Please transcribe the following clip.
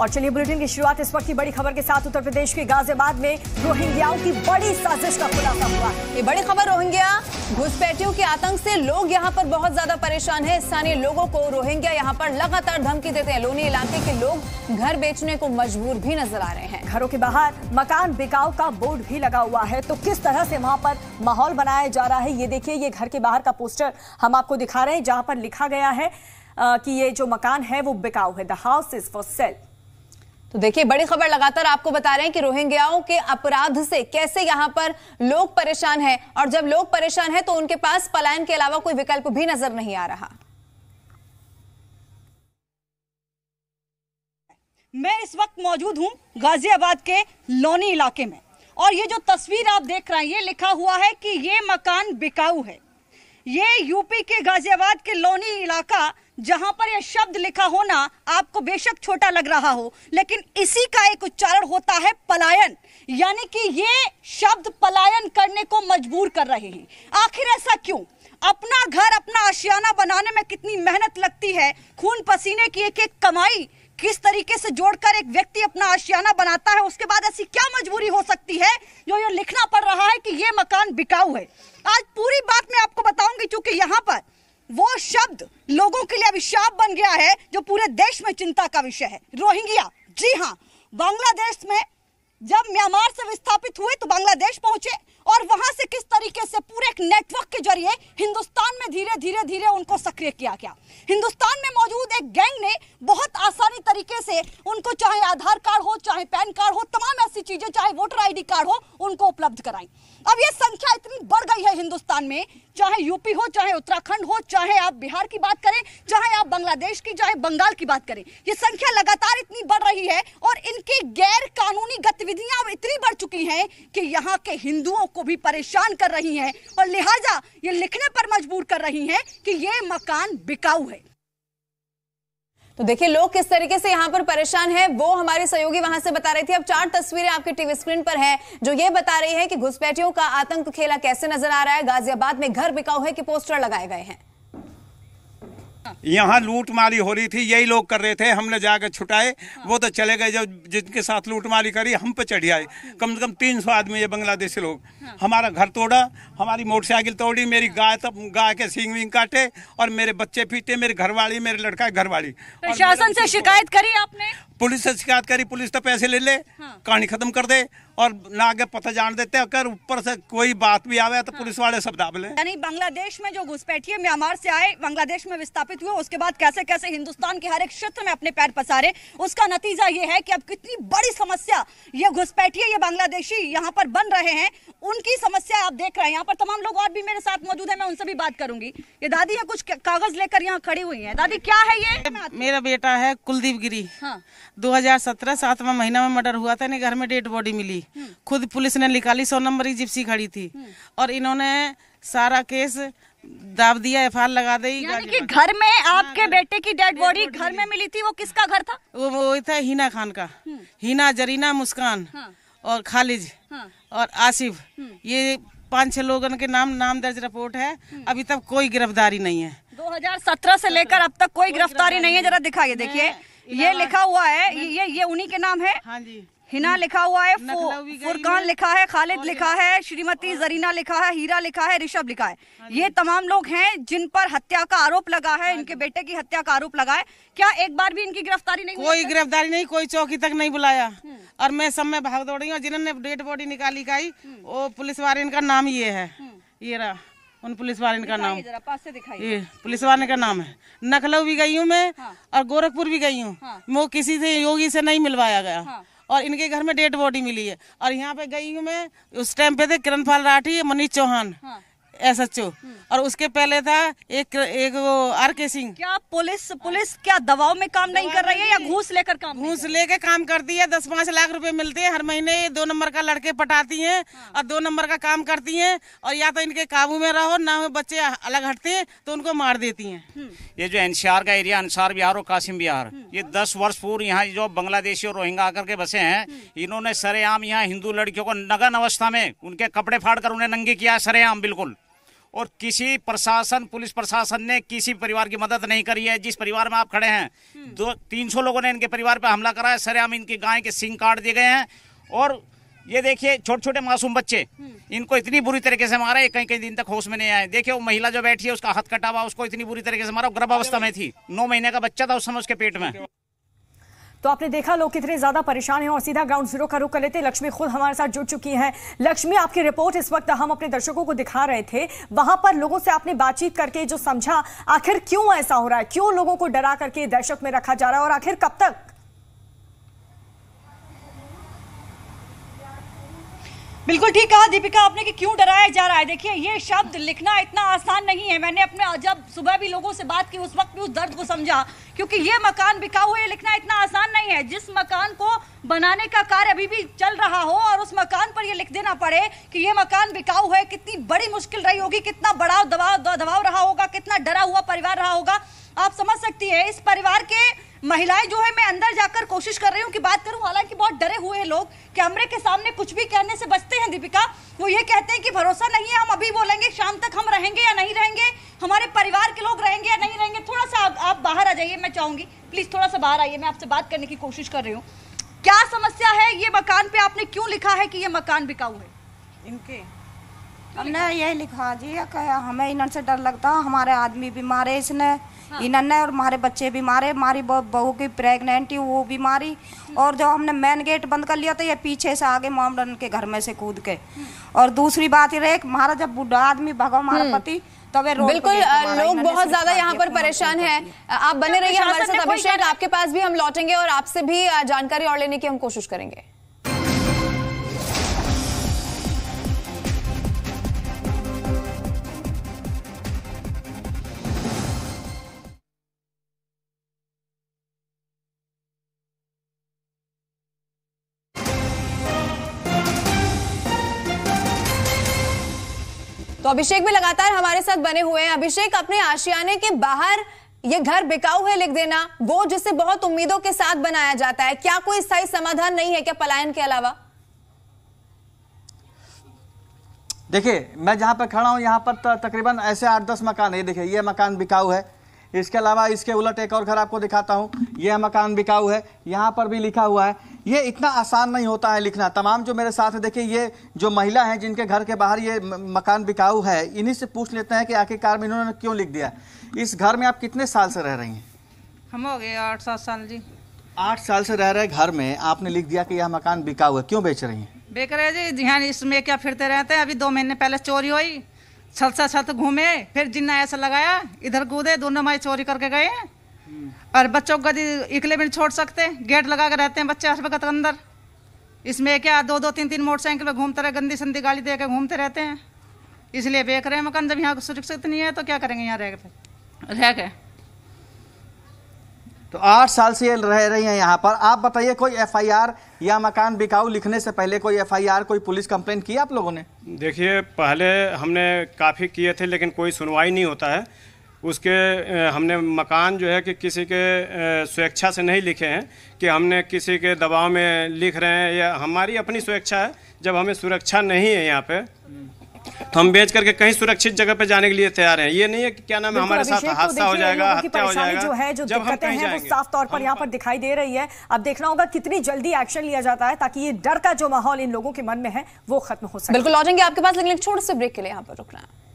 और चलिए बुलेटिन की शुरुआत इस वक्त की बड़ी खबर के साथ उत्तर प्रदेश के गाजियाबाद में रोहिंग्याओं की बड़ी साजिश का खुलासा हुआ ये बड़ी खबर रोहिंग्या घुसपैठियों के आतंक से लोग यहाँ पर बहुत ज्यादा परेशान है स्थानीय लोगों को रोहिंग्या यहाँ पर लगातार धमकी देते हैं लोनी इलाके के लोग घर बेचने को मजबूर भी नजर आ रहे हैं घरों के बाहर मकान बिकाऊ का बोर्ड भी लगा हुआ है तो किस तरह से वहाँ पर माहौल बनाया जा रहा है ये देखिए ये घर के बाहर का पोस्टर हम आपको दिखा रहे हैं जहाँ पर लिखा गया है कि ये जो मकान है वो बिकाऊ है the house is for sale तो देखिए बड़ी खबर लगातार आपको बता रहे हैं कि रोहिंग्याओं के अपराध से कैसे यहां पर लोग परेशान हैं और जब लोग परेशान हैं तो उनके पास पलायन के अलावा कोई विकल्प भी नजर नहीं आ रहा मैं इस वक्त मौजूद हूं गाजियाबाद के लोनी इलाके में और ये जो तस्वीर आप देख रहे हैं ये लिखा हुआ है कि ये मकान बिकाऊ है ये यूपी के गाजियाबाद के लोनी इलाका जहां पर यह शब्द लिखा होना आपको बेशक छोटा लग रहा हो लेकिन इसी का एक उच्चारण होता है पलायन यानी कि ये शब्द पलायन करने को मजबूर कर रहे हैं आखिर ऐसा क्यों अपना घर अपना आशियाना बनाने में कितनी मेहनत लगती है खून पसीने की एक एक कमाई किस तरीके से जोड़कर एक व्यक्ति अपना आशियाना बनाता है उसके बाद ऐसी क्या मजबूरी हो सकती है जो ये लिखना पड़ रहा है कि ये मकान बिकाऊ है आज पूरी बात मैं आपको बताऊंगी क्योंकि यहाँ पर वो शब्द लोगों के लिए अभिशाप बन गया है जो पूरे देश में चिंता का विषय है रोहिंग्या जी हाँ बांग्लादेश में जब म्यांमार से विस्थापित हुए तो बांग्लादेश पहुंचे और वहां से किस तरीके से पूरे एक नेटवर्क के जरिए हिंदुस्तान में धीरे धीरे धीरे उनको सक्रिय किया गया हिंदुस्तान में मौजूद एक गैंग ने बहुत आसानी तरीके से उनको चाहे आधार कार्ड हो चाहे पैन कार्ड हो तमाम ऐसी चीजें चाहे वोटर आईडी कार्ड हो उनको उपलब्ध कराई अब ये संख्या इतनी बढ़ गई है हिंदुस्तान में चाहे यूपी हो चाहे उत्तराखंड हो चाहे आप बिहार की बात करें चाहे आप बांग्लादेश की चाहे बंगाल की बात करें ये संख्या लगातार इतनी बढ़ रही है और इनकी गैर कानूनी गतिविधियां अब इतनी बढ़ चुकी हैं कि यहाँ के हिंदुओं को भी परेशान कर रही है और लिहाजा ये लिखने पर मजबूर कर रही है कि ये मकान बिकाऊ है तो देखिए लोग किस तरीके से यहाँ पर परेशान है वो हमारे सहयोगी वहां से बता रही थी अब चार तस्वीरें आपके टीवी स्क्रीन पर है जो ये बता रही है कि घुसपैठियों का आतंक खेला कैसे नजर आ रहा है गाजियाबाद में घर बिकाऊ है कि पोस्टर लगाए गए हैं यहाँ लूट मारी हो रही थी यही लोग कर रहे थे हमने जाकर छुटाए हाँ। वो तो चले गए जब जिनके साथ लूट मारी करी हम पे चढ़ आए हाँ। कम से कम तीन सौ आदमी ये बांग्लादेशी लोग हाँ। हमारा घर तोड़ा हमारी मोटरसाइकिल तोड़ी मेरी गाय तब गाय के सींग विंग काटे और मेरे बच्चे पीटे मेरे घर वाली मेरे लड़का घर वाली प्रशासन से शिकायत करी आपने पुलिस से शिकायत करी पुलिस तो पैसे ले ले कहानी खत्म कर दे और ना आगे पता जान देते अगर ऊपर से कोई बात भी आवे तो हाँ। पुलिस वाले सब दाबले यानी बांग्लादेश में जो घुसपैठिए म्यांमार से आए बांग्लादेश में विस्थापित हुए उसके बाद कैसे कैसे हिंदुस्तान के हर एक क्षेत्र में अपने पैर पसारे उसका नतीजा ये है कि अब कितनी बड़ी समस्या ये घुसपैठिए ये बांग्लादेशी यहाँ पर बन रहे हैं उनकी समस्या आप देख रहे हैं यहाँ पर तमाम लोग और भी मेरे साथ मौजूद है मैं उनसे भी बात करूंगी ये दादी है कुछ कागज लेकर यहाँ खड़ी हुई है दादी क्या है ये मेरा बेटा है कुलदीप गिरी हाँ। 2017 सातवा महीना में मर्डर हुआ था घर में डेड बॉडी मिली खुद पुलिस ने निकाली सौ नंबर की जिप्सी खड़ी थी और इन्होंने सारा केस दाब दिया एफ लगा दी कि घर में हाँ, आपके बेटे की डेड बॉडी घर में मिली थी वो किसका घर था वो, वो था हिना खान का हिना हम्म। जरीना मुस्कान हाँ। और खालिज हाँ। और आसिफ हम्म। ये पांच छह लोगों के नाम नाम दर्ज रिपोर्ट है हम्म। अभी तक कोई गिरफ्तारी नहीं है 2017 से लेकर अब तक कोई गिरफ्तारी नहीं है जरा दिखाइए देखिए ये लिखा हुआ है ये ये उन्हीं के नाम है हाँ जी हिना लिखा हुआ है फुरकान लिखा है खालिद लिखा है श्रीमती जरीना लिखा है हीरा लिखा है ऋषभ लिखा है हाँ ये तमाम लोग हैं जिन पर हत्या का आरोप लगा है हाँ इनके बेटे की हत्या का आरोप लगा है क्या एक बार भी इनकी गिरफ्तारी नहीं कोई गिरफ्तारी नहीं कोई चौकी तक नहीं बुलाया हम्म। और मैं सब में भाग दौड़ी हूँ जिन्होंने डेड बॉडी निकाली गई हम्म। वो पुलिस वाले इनका नाम ये है हम्म। ये रहा उन पुलिस वाले का नाम ये पुलिस वाले का नाम है नखलऊ भी गई हूँ मैं हाँ। और गोरखपुर भी गई हूँ वो किसी से योगी से नहीं मिलवाया गया और इनके घर में डेड बॉडी मिली है और यहाँ पे गई हूँ मैं उस टाइम पे थे किरण पाल राठी मनीष चौहान हाँ। एस एच ओ और उसके पहले था एक एक वो आर के सिंह क्या पुलिस पुलिस क्या दबाव में काम नहीं कर रही है या घूस लेकर काम घूस लेके काम करती है दस पाँच लाख रुपए मिलते हैं हर महीने ये दो नंबर का लड़के पटाती हैं हाँ। और दो नंबर का काम करती हैं और या तो इनके काबू में रहो ना बच्चे अलग हटते हैं तो उनको मार देती हैं हम्म। ये जो एनसीआर का एरिया अनसार बिहार और कासिम बिहार हम्म। ये दस वर्ष पूर्व यहाँ जो बांग्लादेशी और रोहिंगा आकर के बसे हैं हम्म। इन्होंने सरेआम यहाँ हिंदू लड़कियों को नगन अवस्था में उनके कपड़े फाड़ कर उन्हें नंगे किया सरेआम बिल्कुल और किसी प्रशासन पुलिस प्रशासन ने किसी परिवार की मदद नहीं करी है जिस परिवार में आप खड़े हैं हम्म। दो तीन सौ लोगों ने इनके परिवार पर हमला करा है सरेआम इनकी गाय के सिंह काट दिए गए हैं और ये देखिए छोटे छोटे मासूम बच्चे हम्म। इनको इतनी बुरी तरीके से मारा है कई कई दिन तक होश में नहीं आए देखिए वो महिला जो बैठी है उसका हाथ कटा हुआ उसको इतनी बुरी तरीके से मारा गर्भावस्था में थी नौ महीने का बच्चा था उस समय उसके पेट में तो आपने देखा लोग कितने ज्यादा परेशान हैं और सीधा ग्राउंड जीरो का रुख कर लेते लक्ष्मी खुद हमारे साथ जुड़ चुकी हैं लक्ष्मी आपकी रिपोर्ट इस वक्त हम अपने दर्शकों को दिखा रहे थे वहां पर लोगों से आपने बातचीत करके जो समझा आखिर क्यों ऐसा हो रहा है क्यों लोगों को डरा करके दहशत में रखा जा रहा है और आखिर कब तक बिल्कुल ठीक कहा दीपिका आपने कि क्यों डराया जा रहा है देखिए ये शब्द लिखना इतना आसान नहीं है मैंने अपने जब सुबह भी लोगों से बात की उस वक्त भी उस दर्द को समझा क्योंकि ये मकान बिका हुआ है लिखना इतना आसान नहीं है जिस मकान को बनाने का कार्य अभी भी चल रहा हो और उस मकान पर ये लिख देना पड़े कि ये मकान बिकाऊ है कितनी बड़ी मुश्किल रही होगी कितना बड़ा दबाव दबाव रहा होगा कितना डरा हुआ परिवार रहा होगा आप समझ सकती है इस परिवार के महिलाएं जो है मैं अंदर जाकर कोशिश कर रही हूँ कि बात करूँ हालांकि बहुत डरे हुए हैं लोग कैमरे के सामने कुछ भी कहने से बचते हैं दीपिका वो ये कहते हैं कि भरोसा नहीं है हम अभी बोलेंगे शाम तक हम रहेंगे या नहीं रहेंगे हमारे परिवार के लोग रहेंगे या नहीं रहेंगे थोड़ा सा आप, आप बाहर आ जाइए मैं चाहूंगी प्लीज़ थोड़ा सा बाहर आइए मैं आपसे बात करने की कोशिश कर रही हूँ क्या समस्या है ये मकान पे आपने क्यों लिखा है कि ये मकान बिकाऊ है इनके हमने यही लिखा जी हमें इन्होंने से डर लगता हमारे आदमी बीमार है इसने हाँ। इन्हने और हमारे बच्चे भी मारे हमारी बहू की प्रेगनेंट वो वो बीमारी और जो हमने मेन गेट बंद कर लिया तो ये पीछे से आगे मोमडन के घर में से कूद के और दूसरी बात ये महाराज हमारा जब बुढ़ा आदमी भगवान हमारा हम्म। पति तो बिल्कुल लोग बहुत ज्यादा यहाँ पर परेशान हैं आप बने रहिए हमारे साथ अभिषेक आपके पास भी हम लौटेंगे और आपसे भी जानकारी और लेने की हम कोशिश करेंगे तो अभिषेक भी लगातार हमारे साथ बने हुए हैं अभिषेक अपने आशियाने के बाहर ये घर बिकाऊ है लिख देना वो जिसे बहुत उम्मीदों के साथ बनाया जाता है क्या कोई स्थायी समाधान नहीं है क्या पलायन के अलावा देखिए मैं जहां पर खड़ा हूं यहां पर तकरीबन ऐसे आठ दस मकान है देखिए ये मकान बिकाऊ है इसके अलावा इसके उलट एक और घर आपको दिखाता हूँ यह मकान बिकाऊ है यहाँ पर भी लिखा हुआ है ये इतना आसान नहीं होता है लिखना तमाम जो मेरे साथ देखिए ये जो महिला हैं जिनके घर के बाहर ये मकान बिकाऊ है इन्हीं से पूछ लेते हैं कि आखिरकार में इन्होंने क्यों लिख दिया इस घर में आप कितने साल से रह रही हैं हम हो गए आठ सात साल जी आठ साल से रह रहे घर में आपने लिख दिया कि यह मकान बिकाऊ है क्यों बेच रही हैं बेच रहे जी ध्यान इसमें क्या फिरते रहते हैं अभी दो महीने पहले चोरी हुई छत सा छत तो घूमे फिर जिन्ना ऐसा लगाया इधर कूदे दोनों माई चोरी करके गए और बच्चों को इकले भी छोड़ सकते गेट लगा के रहते हैं बच्चे हर वक्त अंदर इसमें क्या दो दो तीन तीन मोटरसाइकिल पर घूमते रहे गंदी संदी गाली दे के घूमते रहते हैं इसलिए बेक रहे हैं मकान जब यहाँ सुरक्षित नहीं है तो क्या करेंगे यहाँ रह गए रह के तो आठ साल से ये रह रही हैं यहाँ पर आप बताइए कोई एफआईआर या मकान बिकाऊ लिखने से पहले कोई एफआईआर कोई पुलिस कंप्लेंट की आप लोगों ने देखिए पहले हमने काफ़ी किए थे लेकिन कोई सुनवाई नहीं होता है उसके हमने मकान जो है कि किसी के स्वेच्छा से नहीं लिखे हैं कि हमने किसी के दबाव में लिख रहे हैं या हमारी अपनी स्वेच्छा है जब हमें सुरक्षा नहीं है यहाँ पर तो हम बेच करके कहीं सुरक्षित जगह पे जाने के लिए तैयार हैं ये नहीं है कि क्या नाम है हमारे साथ तो हादसा हो जाएगा हत्या हो जाएगा जो है जो जब हम कहीं हैं, वो साफ तौर पर यहाँ पर दिखाई दे रही है अब देखना होगा कितनी जल्दी एक्शन लिया जाता है ताकि ये डर का जो माहौल इन लोगों के मन में है वो खत्म हो सके बिल्कुल लौटेंगे आपके पास लेकिन छोटे से ब्रेक के लिए यहाँ पर रुकना है